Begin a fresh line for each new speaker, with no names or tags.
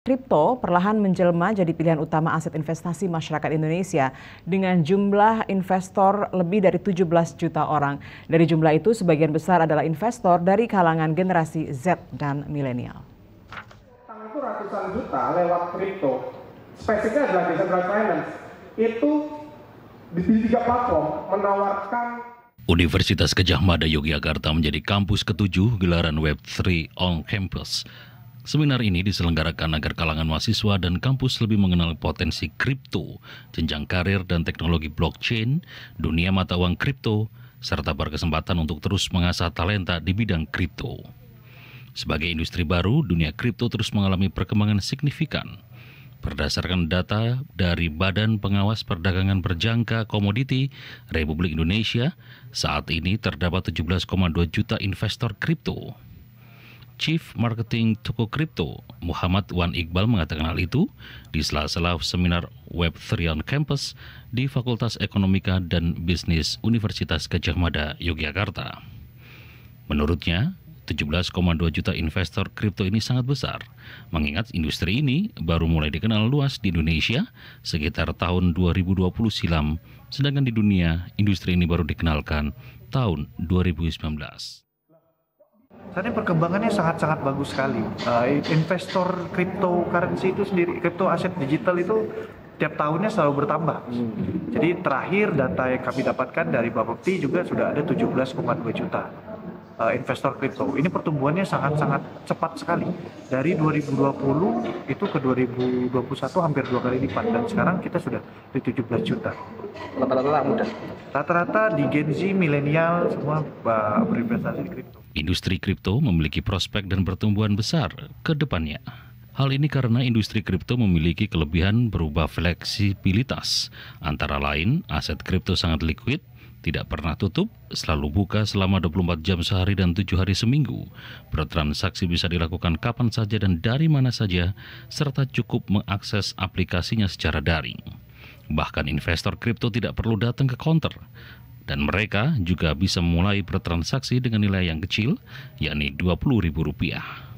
Kripto perlahan menjelma jadi pilihan utama aset investasi masyarakat Indonesia dengan jumlah investor lebih dari 17 juta orang. Dari jumlah itu, sebagian besar adalah investor dari kalangan generasi Z dan milenial. ratusan
juta lewat kripto. Spesifiknya adalah decentralized finance. Itu di tiga platform menawarkan
Universitas Gajah Mada Yogyakarta menjadi kampus ketujuh gelaran Web3 on Campus. Seminar ini diselenggarakan agar kalangan mahasiswa dan kampus lebih mengenal potensi kripto, jenjang karir dan teknologi blockchain, dunia mata uang kripto, serta berkesempatan untuk terus mengasah talenta di bidang kripto. Sebagai industri baru, dunia kripto terus mengalami perkembangan signifikan. Berdasarkan data dari Badan Pengawas Perdagangan Berjangka Komoditi Republik Indonesia, saat ini terdapat 17,2 juta investor kripto. Chief Marketing Toko Kripto, Muhammad Wan Iqbal mengatakan hal itu di sela-sela seminar Web3 on Campus di Fakultas Ekonomika dan Bisnis Universitas Gajah Mada, Yogyakarta. Menurutnya, 17,2 juta investor kripto ini sangat besar, mengingat industri ini baru mulai dikenal luas di Indonesia sekitar tahun 2020 silam, sedangkan di dunia industri ini baru dikenalkan tahun 2019.
Saat ini perkembangannya sangat-sangat bagus sekali. Uh, investor cryptocurrency itu sendiri, crypto aset digital itu tiap tahunnya selalu bertambah. Hmm. Jadi terakhir data yang kami dapatkan dari Bapepti juga sudah ada 17,2 juta eh, investor kripto. Ini pertumbuhannya sangat-sangat cepat sekali. Dari 2020 itu ke 2021 hampir dua kali lipat dan sekarang kita sudah di 17 juta. Rata-rata muda. Rata-rata di Gen Z, milenial semua eh, berinvestasi di kripto.
Industri kripto memiliki prospek dan pertumbuhan besar ke depannya. Hal ini karena industri kripto memiliki kelebihan berubah fleksibilitas, antara lain aset kripto sangat liquid, tidak pernah tutup, selalu buka selama 24 jam sehari dan 7 hari seminggu. Bertransaksi bisa dilakukan kapan saja dan dari mana saja, serta cukup mengakses aplikasinya secara daring. Bahkan investor kripto tidak perlu datang ke counter dan mereka juga bisa mulai bertransaksi dengan nilai yang kecil, yakni Rp20.000.